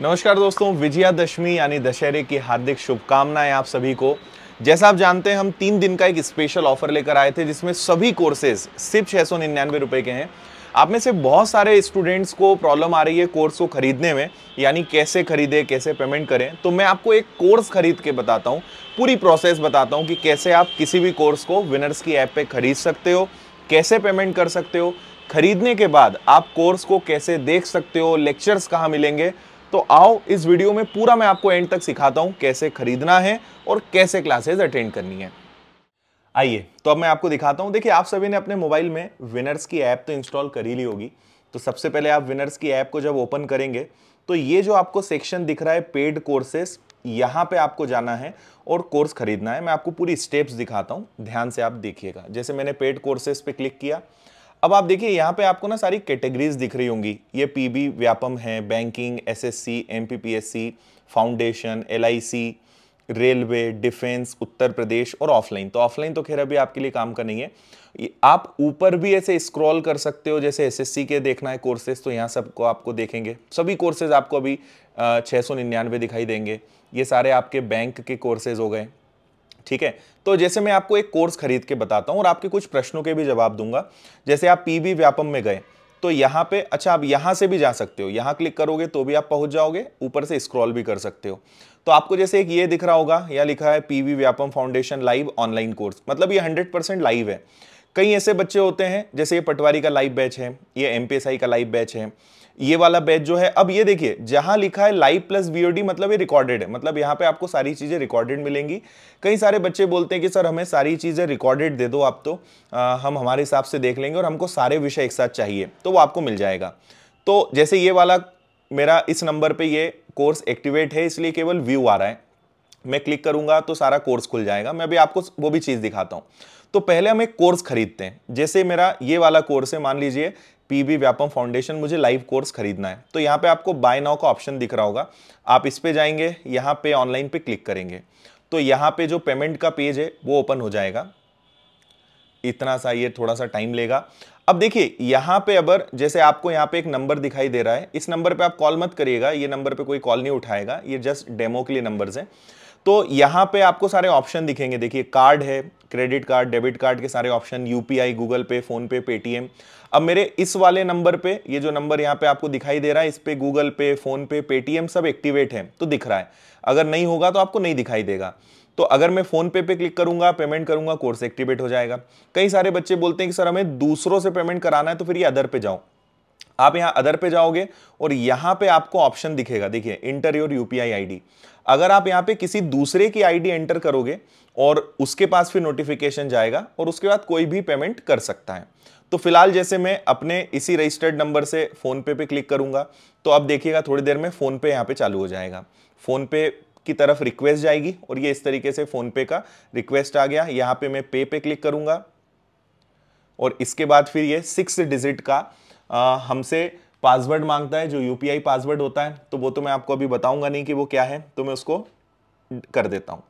नमस्कार दोस्तों विजयादशमी यानी दशहरे की हार्दिक शुभकामनाएं आप सभी को जैसा आप जानते हैं हम तीन दिन का एक स्पेशल ऑफर लेकर आए थे जिसमें सभी कोर्सेज सिर्फ छः सौ निन्यानवे रुपये के हैं आप में से बहुत सारे स्टूडेंट्स को प्रॉब्लम आ रही है कोर्स को खरीदने में यानी कैसे खरीदें कैसे पेमेंट करें तो मैं आपको एक कोर्स खरीद के बताता हूँ पूरी प्रोसेस बताता हूँ कि कैसे आप किसी भी कोर्स को विनर्स की ऐप पर खरीद सकते हो कैसे पेमेंट कर सकते हो खरीदने के बाद आप कोर्स को कैसे देख सकते हो लेक्चर्स कहाँ मिलेंगे तो आओ इस वीडियो में पूरा मैं आपको एंड तक सिखाता हूं कैसे खरीदना है और कैसे क्लासेज अटेंड करनी है आइए तो अब मैं आपको दिखाता हूं देखिए आप सभी ने अपने मोबाइल में विनर्स की ऐप तो इंस्टॉल कर ही ली होगी तो सबसे पहले आप विनर्स की ऐप को जब ओपन करेंगे तो ये जो आपको सेक्शन दिख रहा है पेड कोर्सेस यहां पे आपको जाना है और कोर्स खरीदना है मैं आपको पूरी स्टेप्स दिखाता हूं ध्यान से आप देखिएगा जैसे मैंने पेड कोर्सेस पे क्लिक किया अब आप देखिए यहाँ पे आपको ना सारी कैटेगरीज दिख रही होंगी ये पीबी व्यापम है banking SSC MPPSC foundation LIC railway defence Uttar Pradesh और ऑफलाइन तो ऑफलाइन तो खैर अभी आपके लिए काम का नहीं है आप ऊपर भी ऐसे स्क्रॉल कर सकते हो जैसे एसएससी के देखना है कोर्सेज तो यहाँ सबको आपको देखेंगे सभी कोर्सेज आपको अभी छः दिखाई देंगे ये सारे आपके बैंक के कोर्सेज हो गए ठीक है तो जैसे मैं आपको एक कोर्स खरीद के बताता हूँ और आपके कुछ प्रश्नों के भी जवाब दूंगा जैसे आप पी व्यापम में गए तो यहाँ पे अच्छा आप यहाँ से भी जा सकते हो यहाँ क्लिक करोगे तो भी आप पहुँच जाओगे ऊपर से स्क्रॉल भी कर सकते हो तो आपको जैसे एक ये दिख रहा होगा या लिखा है V Vyapam foundation live online course मतलब ये 100% लाइव है कई ऐसे बच्चे होते हैं जैसे ये पटवारी का लाइव बैच है ये एम का लाइव बैच है ये वाला बैच जो है अब ये देखिए जहां लिखा है लाइव प्लस वीओडी मतलब ये रिकॉर्डेड है मतलब यहाँ पे आपको सारी चीज़ें रिकॉर्डेड मिलेंगी कई सारे बच्चे बोलते हैं कि सर हमें सारी चीज़ें रिकॉर्डेड दे दो आप तो आ, हम हमारे हिसाब से देख लेंगे और हमको सारे विषय एक साथ चाहिए तो वो आपको मिल जाएगा तो जैसे ये वाला मेरा इस नंबर पर ये कोर्स एक्टिवेट है इसलिए केवल व्यू आ रहा है मैं क्लिक करूंगा तो सारा कोर्स खुल जाएगा मैं अभी आपको वो भी चीज़ दिखाता हूँ तो पहले हम एक कोर्स खरीदते हैं जैसे मेरा ये वाला कोर्स है मान लीजिए पीबी व्यापम फाउंडेशन मुझे लाइव कोर्स खरीदना है तो यहाँ पे आपको बाय नाउ का ऑप्शन दिख रहा होगा आप इस पे जाएंगे यहाँ पे ऑनलाइन पे क्लिक करेंगे तो यहाँ पे जो पेमेंट का पेज है वो ओपन हो जाएगा इतना सा ये थोड़ा सा टाइम लेगा अब देखिए यहाँ पे अगर जैसे आपको यहाँ पे एक नंबर दिखाई दे रहा है इस नंबर पे आप कॉल मत करिएगा ये नंबर पे कोई कॉल नहीं उठाएगा ये जस्ट डेमो के लिए नंबर्स हैं तो यहाँ पे आपको सारे ऑप्शन दिखेंगे देखिए कार्ड है क्रेडिट कार्ड डेबिट कार्ड के सारे option UPI Google Pay PhonePe Paytm अब मेरे इस वाले नंबर पे ये जो नंबर यहाँ पे आपको दिखाई दे रहा है इस पे Google Pay PhonePe Paytm सब एक्टिवेट है तो दिख रहा है अगर नहीं होगा तो आपको नहीं दिखाई देगा तो अगर मैं फोन पे पे क्लिक करूंगा पेमेंट करूंगा कोर्स एक्टिवेट हो जाएगा कई सारे बच्चे बोलते हैं कि सर हमें दूसरों से पेमेंट कराना है तो फिर ये अदर पे जाओ आप यहां अदर पे जाओगे और यहां पे आपको ऑप्शन दिखेगा देखिए इंटर योर यूपीआई आईडी अगर आप यहां पे किसी दूसरे की आईडी एंटर करोगे और उसके पास फिर नोटिफिकेशन जाएगा और उसके बाद कोई भी पेमेंट कर सकता है तो फिलहाल जैसे मैं अपने इसी रजिस्टर्ड नंबर से फोन पे क्लिक करूंगा तो आप देखिएगा थोड़ी देर में फोन पे यहाँ पे चालू हो जाएगा फोन पे की तरफ रिक्वेस्ट जाएगी और ये इस तरीके से फोन पे का रिक्वेस्ट आ गया यहां पे मैं पे पे क्लिक करूंगा और इसके बाद फिर ये सिक्स डिजिट का हमसे पासवर्ड मांगता है जो यूपीआई पासवर्ड होता है तो वो तो मैं आपको अभी बताऊंगा नहीं कि वो क्या है तो मैं उसको कर देता हूँ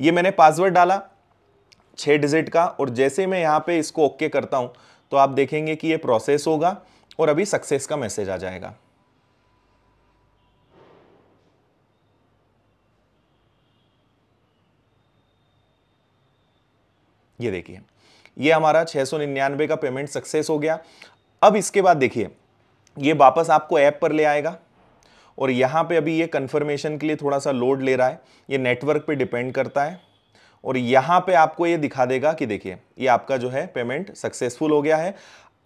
ये मैंने पासवर्ड डाला छः डिजिट का और जैसे मैं यहाँ पे इसको ओके करता हूँ तो आप देखेंगे कि ये प्रोसेस होगा और अभी सक्सेस का मैसेज आ जाएगा ये देखिए ये हमारा 699 का पेमेंट सक्सेस हो गया अब इसके बाद देखिए ये वापस आपको ऐप पर ले आएगा और यहाँ पे अभी ये कन्फर्मेशन के लिए थोड़ा सा लोड ले रहा है ये नेटवर्क पे डिपेंड करता है और यहाँ पे आपको ये दिखा देगा कि देखिए ये आपका जो है पेमेंट सक्सेसफुल हो गया है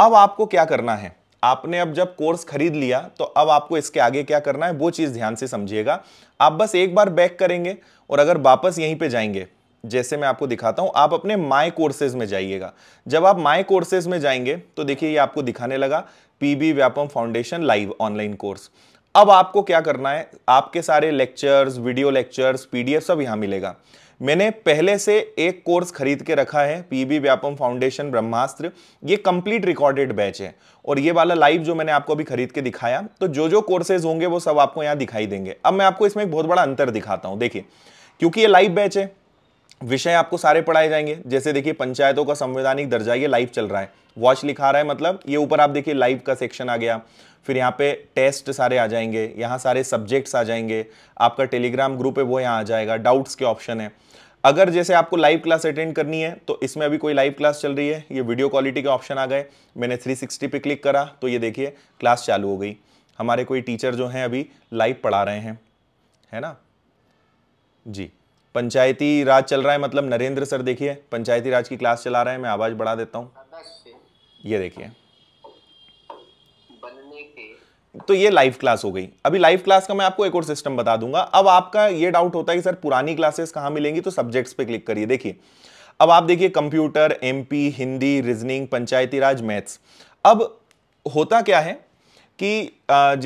अब आपको क्या करना है आपने अब जब कोर्स खरीद लिया तो अब आपको इसके आगे क्या करना है वो चीज़ ध्यान से समझिएगा आप बस एक बार बैक करेंगे और अगर वापस यहीं पर जाएंगे जैसे मैं आपको दिखाता हूं आप अपने माई कोर्सेज में जाइएगा जब आप माई कोर्सेज में जाएंगे तो देखिए ये आपको दिखाने लगा PB Vyapam foundation live online course अब आपको क्या करना है आपके सारे लेक्चर्स वीडियो लेक्चर्स पीडीएफ सब यहाँ मिलेगा मैंने पहले से एक कोर्स खरीद के रखा है पीबी व्यापम फाउंडेशन ब्रह्मास्त्र ये कंप्लीट रिकॉर्डेड बैच है और ये वाला लाइव जो मैंने आपको अभी खरीद के दिखाया तो जो जो कोर्सेज होंगे वो सब आपको यहाँ दिखाई देंगे अब मैं आपको इसमें एक बहुत बड़ा अंतर दिखाता हूँ देखिए क्योंकि ये लाइव बैच है विषय आपको सारे पढ़ाए जाएंगे जैसे देखिए पंचायतों का संवैधानिक दर्जा ये लाइव चल रहा है वॉच लिखा रहा है मतलब ये ऊपर आप देखिए लाइव का सेक्शन आ गया फिर यहाँ पे टेस्ट सारे आ जाएंगे यहाँ सारे सब्जेक्ट्स आ जाएंगे आपका टेलीग्राम ग्रुप है वो यहाँ आ जाएगा डाउट्स के ऑप्शन है अगर जैसे आपको लाइव क्लास अटेंड करनी है तो इसमें अभी कोई लाइव क्लास चल रही है ये वीडियो क्वालिटी के ऑप्शन आ गए मैंने 360 पे क्लिक करा तो ये देखिए क्लास चालू हो गई हमारे कोई टीचर जो हैं अभी लाइव पढ़ा रहे हैं है ना जी पंचायती राज चल रहा है मतलब नरेंद्र सर देखिए पंचायती राज की क्लास चला रहे हैं मैं आवाज बढ़ा देता हूँ ये देखिए तो ये लाइव क्लास हो गई अभी लाइव क्लास का मैं आपको एक और सिस्टम बता दूंगा अब आपका ये डाउट होता है कि सर पुरानी क्लासेस कहां मिलेंगी तो सब्जेक्ट्स पे क्लिक करिए देखिए अब आप देखिए computer MP Hindi reasoning Panchayati Raj maths अब होता क्या है कि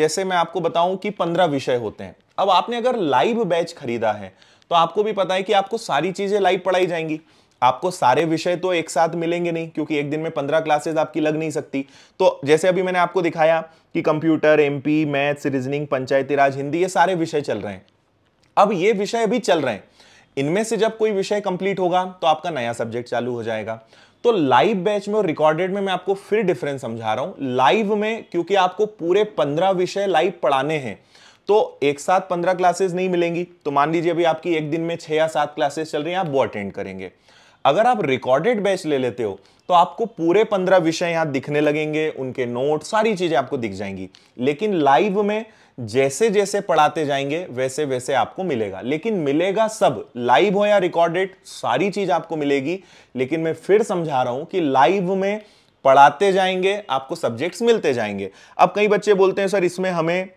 जैसे मैं आपको बताऊं कि पंद्रह विषय होते हैं अब आपने अगर लाइव बैच खरीदा है तो आपको भी पता है कि आपको सारी चीजें लाइव पढ़ाई जाएंगी आपको सारे विषय तो एक साथ मिलेंगे नहीं क्योंकि एक दिन में पंद्रह क्लासेस आपकी लग नहीं सकती तो जैसे अभी मैंने आपको दिखाया कि computer MP maths reasoning Panchayati Raj Hindi ये सारे विषय चल रहे हैं अब ये विषय भी चल रहे हैं इनमें से जब कोई विषय कंप्लीट होगा तो आपका नया सब्जेक्ट चालू हो जाएगा तो लाइव बैच में और रिकॉर्डेड में मैं आपको फिर डिफरेंस समझा रहा हूं लाइव में क्योंकि आपको पूरे पंद्रह विषय लाइव पढ़ाने हैं तो एक साथ पंद्रह क्लासेस नहीं मिलेंगी तो मान लीजिए अभी आपकी एक दिन में छह या सात क्लासेस चल रही हैं आप वो अटेंड करेंगे अगर आप रिकॉर्डेड बैच ले लेते हो तो आपको पूरे पंद्रह विषय यहां दिखने लगेंगे उनके नोट सारी चीज़ें आपको दिख जाएंगी लेकिन लाइव में जैसे जैसे पढ़ाते जाएंगे वैसे वैसे आपको मिलेगा लेकिन मिलेगा सब लाइव हो या रिकॉर्डेड सारी चीज़ आपको मिलेगी लेकिन मैं फिर समझा रहा हूं कि लाइव में पढ़ाते जाएंगे आपको सब्जेक्ट्स मिलते जाएंगे अब कई बच्चे बोलते हैं सर इसमें हमें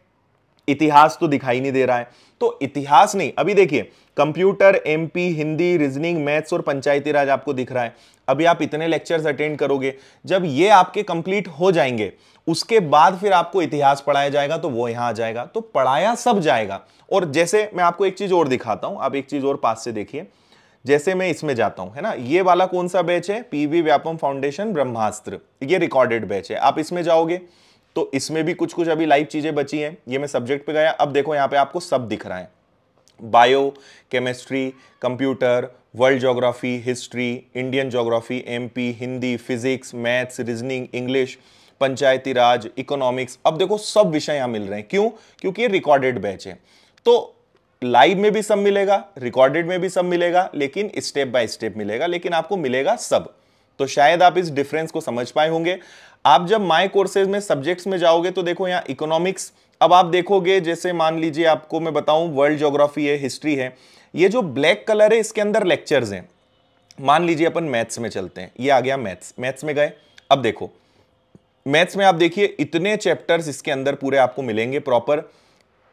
इतिहास तो दिखाई नहीं दे रहा है तो इतिहास नहीं अभी देखिए computer MP Hindi reasoning maths और पंचायती राज आपको दिख रहा है अभी आप इतने लेक्चर्स अटेंड करोगे जब ये आपके कंप्लीट हो जाएंगे उसके बाद फिर आपको इतिहास पढ़ाया जाएगा तो वो यहां आ जाएगा तो पढ़ाया सब जाएगा और जैसे मैं आपको एक चीज़ और दिखाता हूं आप एक चीज़ और पास से देखिए जैसे मैं इसमें जाता हूं है ना ये वाला कौन सा बैच है पीवी व्यापम फाउंडेशन ब्रह्मास्त्र ये रिकॉर्डेड बैच है आप इसमें जाओगे तो इसमें भी कुछ कुछ अभी लाइव चीज़ें बची हैं ये मैं सब्जेक्ट पे गया अब देखो यहाँ पे आपको सब दिख रहा है bio chemistry computer world geography history Indian geography MP Hindi physics maths reasoning English Panchayati Raj economics अब देखो सब विषय यहाँ मिल रहे हैं क्यों क्योंकि ये रिकॉर्डेड बैच है तो लाइव में भी सब मिलेगा रिकॉर्डेड में भी सब मिलेगा लेकिन स्टेप बाय स्टेप मिलेगा लेकिन आपको मिलेगा सब तो शायद आप इस डिफरेंस को समझ पाए होंगे आप जब माई कोर्सेज में सब्जेक्ट्स में जाओगे तो देखो यहाँ इकोनॉमिक्स अब आप देखोगे जैसे मान लीजिए आपको मैं बताऊं वर्ल्ड जोग्राफी है हिस्ट्री है ये जो ब्लैक कलर है इसके अंदर लेक्चर्स हैं मान लीजिए अपन मैथ्स में चलते हैं ये आ गया मैथ्स मैथ्स में गए अब देखो मैथ्स में आप देखिए इतने चैप्टर्स इसके अंदर पूरे आपको मिलेंगे proper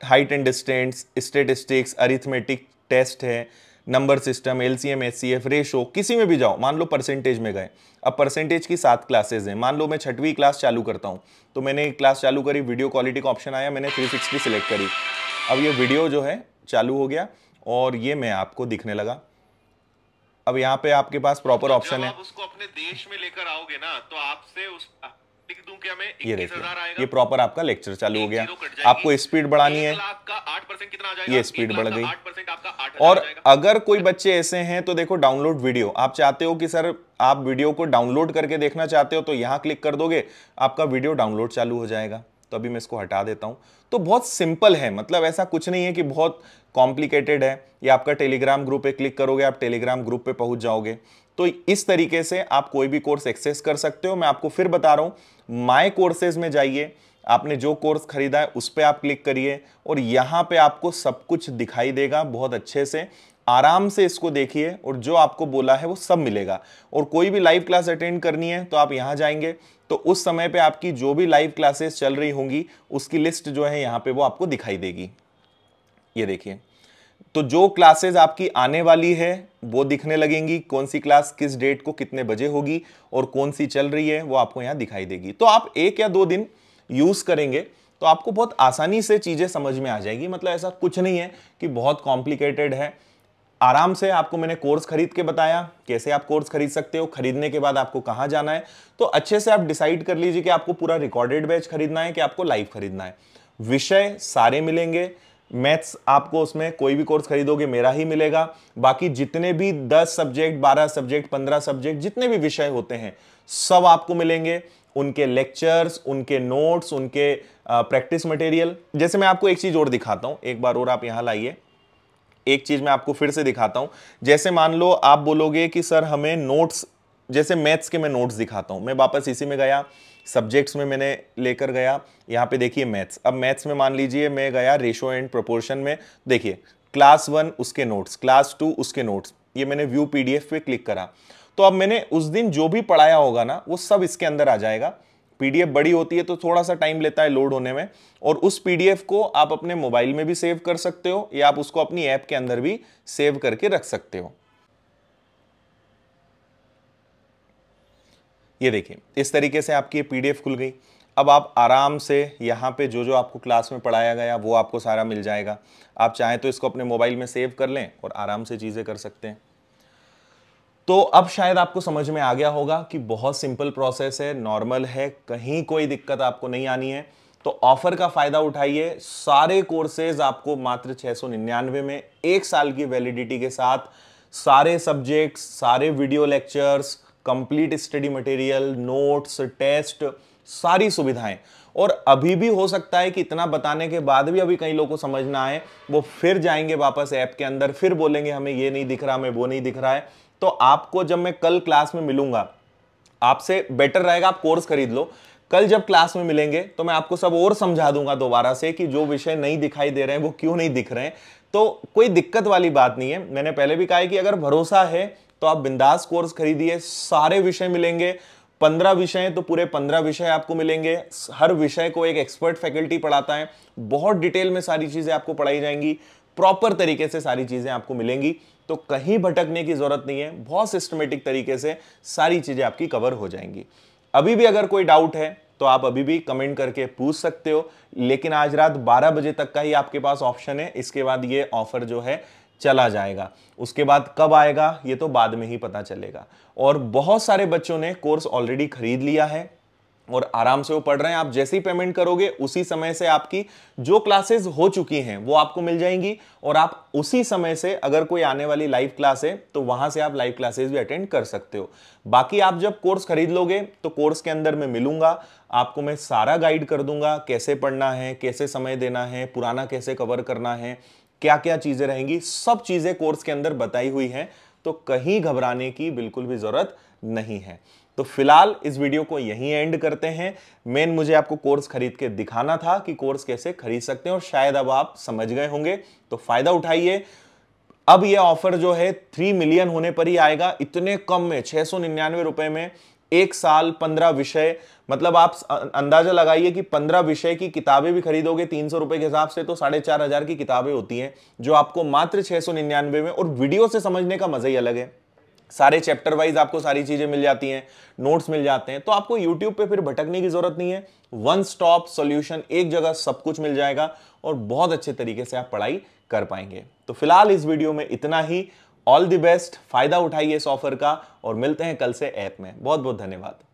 height and distance statistics arithmetic test है number system L C M S ratio किसी में भी जाओ मान लो परसेंटेज में गए अब परसेंटेज की सात क्लासेज हैं मान लो मैं छठवीं क्लास चालू करता हूँ तो मैंने क्लास चालू करी वीडियो क्वालिटी का ऑप्शन आया मैंने थ्री सिक्सटी सिलेक्ट करी अब ये वीडियो जो है चालू हो गया और ये मैं आपको दिखने लगा अब यहाँ पे आपके पास प्रॉपर ऑप्शन है उसको अपने देश में लेकर आओगे ना तो आपसे उस लिख दूं क्या मैं ये देखिए ये प्रॉपर आपका लेक्चर चालू हो गया आपको स्पीड बढ़ानी है ये स्पीड बढ़ गई और अगर कोई बच्चे ऐसे हैं तो देखो डाउनलोड वीडियो आप चाहते हो कि सर आप वीडियो को डाउनलोड करके देखना चाहते हो तो यहाँ क्लिक कर दोगे आपका वीडियो डाउनलोड चालू हो जाएगा तो अभी मैं इसको हटा देता हूँ तो बहुत सिंपल है मतलब ऐसा कुछ नहीं है कि बहुत कॉम्प्लिकेटेड है या आपका टेलीग्राम ग्रुप पे क्लिक करोगे आप टेलीग्राम ग्रुप पे पहुंच जाओगे तो इस तरीके से आप कोई भी कोर्स एक्सेस कर सकते हो मैं आपको फिर बता रहा हूं माई कोर्सेज में जाइए आपने जो कोर्स खरीदा है उस पर आप क्लिक करिए और यहां पे आपको सब कुछ दिखाई देगा बहुत अच्छे से आराम से इसको देखिए और जो आपको बोला है वो सब मिलेगा और कोई भी लाइव क्लास अटेंड करनी है तो आप यहां जाएंगे तो उस समय पे आपकी जो भी लाइव क्लासेस चल रही होंगी उसकी लिस्ट जो है यहां पे वो आपको दिखाई देगी ये देखिए तो जो क्लासेस आपकी आने वाली है वो दिखने लगेंगी कौन सी क्लास किस डेट को कितने बजे होगी और कौन सी चल रही है वो आपको यहाँ दिखाई देगी तो आप एक या दो दिन यूज़ करेंगे तो आपको बहुत आसानी से चीज़ें समझ में आ जाएगी मतलब ऐसा कुछ नहीं है कि बहुत कॉम्प्लिकेटेड है आराम से आपको मैंने कोर्स खरीद के बताया कैसे आप कोर्स खरीद सकते हो खरीदने के बाद आपको कहाँ जाना है तो अच्छे से आप डिसाइड कर लीजिए कि आपको पूरा रिकॉर्डेड बैच खरीदना है कि आपको लाइव खरीदना है विषय सारे मिलेंगे मैथ्स आपको उसमें कोई भी कोर्स खरीदोगे मेरा ही मिलेगा बाकी जितने भी 10 सब्जेक्ट 12 सब्जेक्ट 15 सब्जेक्ट जितने भी विषय होते हैं सब आपको मिलेंगे उनके लेक्चर्स उनके नोट्स उनके प्रैक्टिस मटेरियल जैसे मैं आपको एक चीज़ और दिखाता हूँ एक बार और आप यहाँ लाइए एक चीज़ मैं आपको फिर से दिखाता हूँ जैसे मान लो आप बोलोगे कि सर हमें नोट्स जैसे मैथ्स के मैं नोट्स दिखाता हूँ मैं वापस इसी में गया सब्जेक्ट्स में मैंने लेकर गया यहाँ पे देखिए मैथ्स अब मैथ्स में मान लीजिए मैं गया रेशो एंड प्रोपोर्शन में देखिए क्लास वन उसके नोट्स क्लास टू उसके नोट्स ये मैंने व्यू पीडीएफ पे क्लिक करा तो अब मैंने उस दिन जो भी पढ़ाया होगा ना वो सब इसके अंदर आ जाएगा पीडीएफ बड़ी होती है तो थोड़ा सा टाइम लेता है लोड होने में और उस पीडीएफ को आप अपने मोबाइल में भी सेव कर सकते हो या आप उसको अपनी ऐप के अंदर भी सेव करके रख सकते हो ये देखिए इस तरीके से आपकी पी पीडीएफ खुल गई अब आप आराम से यहाँ पे जो जो आपको क्लास में पढ़ाया गया वो आपको सारा मिल जाएगा आप चाहें तो इसको अपने मोबाइल में सेव कर लें और आराम से चीज़ें कर सकते हैं तो अब शायद आपको समझ में आ गया होगा कि बहुत सिंपल प्रोसेस है नॉर्मल है कहीं कोई दिक्कत आपको नहीं आनी है तो ऑफर का फायदा उठाइए सारे कोर्सेज आपको मात्र छः में एक साल की वैलिडिटी के साथ सारे सब्जेक्ट्स सारे video lectures complete study material notes test सारी सुविधाएं और अभी भी हो सकता है कि इतना बताने के बाद भी अभी कई लोगों को समझ ना आए वो फिर जाएंगे वापस ऐप के अंदर फिर बोलेंगे हमें ये नहीं दिख रहा हमें वो नहीं दिख रहा है तो आपको जब मैं कल क्लास में मिलूंगा आपसे बेटर रहेगा आप कोर्स खरीद लो कल जब क्लास में मिलेंगे तो मैं आपको सब और समझा दूंगा दोबारा से कि जो विषय नहीं दिखाई दे रहे हैं वो क्यों नहीं दिख रहे हैं तो कोई दिक्कत वाली बात नहीं है मैंने पहले भी कहा है कि अगर भरोसा है तो आप बिंदास कोर्स खरीदिए सारे विषय मिलेंगे पंद्रह विषय तो पूरे पंद्रह विषय आपको मिलेंगे हर विषय को एक एक्सपर्ट फैकल्टी पढ़ाता है बहुत डिटेल में सारी चीज़ें आपको पढ़ाई जाएंगी प्रॉपर तरीके से सारी चीज़ें आपको मिलेंगी तो कहीं भटकने की ज़रूरत नहीं है बहुत सिस्टमेटिक तरीके से सारी चीज़ें आपकी कवर हो जाएंगी अभी भी अगर कोई डाउट है तो आप अभी भी कमेंट करके पूछ सकते हो लेकिन आज रात 12 बजे तक का ही आपके पास ऑप्शन है इसके बाद ये ऑफर जो है चला जाएगा उसके बाद कब आएगा ये तो बाद में ही पता चलेगा और बहुत सारे बच्चों ने कोर्स ऑलरेडी खरीद लिया है और आराम से वो पढ़ रहे हैं आप जैसे ही पेमेंट करोगे उसी समय से आपकी जो क्लासेस हो चुकी हैं वो आपको मिल जाएंगी और आप उसी समय से अगर कोई आने वाली लाइव क्लास है तो वहां से आप लाइव क्लासेस भी अटेंड कर सकते हो बाकी आप जब कोर्स खरीद लोगे तो कोर्स के अंदर मैं मिलूंगा आपको मैं सारा गाइड कर दूंगा कैसे पढ़ना है कैसे समय देना है पुराना कैसे कवर करना है क्या क्या चीजें रहेंगी सब चीजें कोर्स के अंदर बताई हुई हैं तो कहीं घबराने की बिल्कुल भी जरूरत नहीं है तो फिलहाल इस वीडियो को यहीं एंड करते हैं मेन मुझे आपको कोर्स खरीद के दिखाना था कि कोर्स कैसे खरीद सकते हैं और शायद अब आप समझ गए होंगे तो फायदा उठाइए अब यह ऑफर जो है थ्री मिलियन होने पर ही आएगा इतने कम में छह सौ निन्यानवे रुपए में एक साल पंद्रह विषय मतलब आप अंदाजा लगाइए कि पंद्रह विषय की किताबें भी खरीदोगे तीन सौ रुपए के हिसाब से तो साढ़े चार हजार की किताबें होती हैं जो आपको मात्र छह सौ निन्यानवे में और वीडियो से समझने का मजा ही अलग है सारे चैप्टर वाइज आपको सारी चीजें मिल जाती हैं नोट्स मिल जाते हैं तो आपको यूट्यूब पे फिर भटकने की जरूरत नहीं है वन स्टॉप सॉल्यूशन एक जगह सब कुछ मिल जाएगा और बहुत अच्छे तरीके से आप पढ़ाई कर पाएंगे तो फिलहाल इस वीडियो में इतना ही ऑल द बेस्ट फायदा उठाइए इस ऑफर का और मिलते हैं कल से ऐप में बहुत बहुत धन्यवाद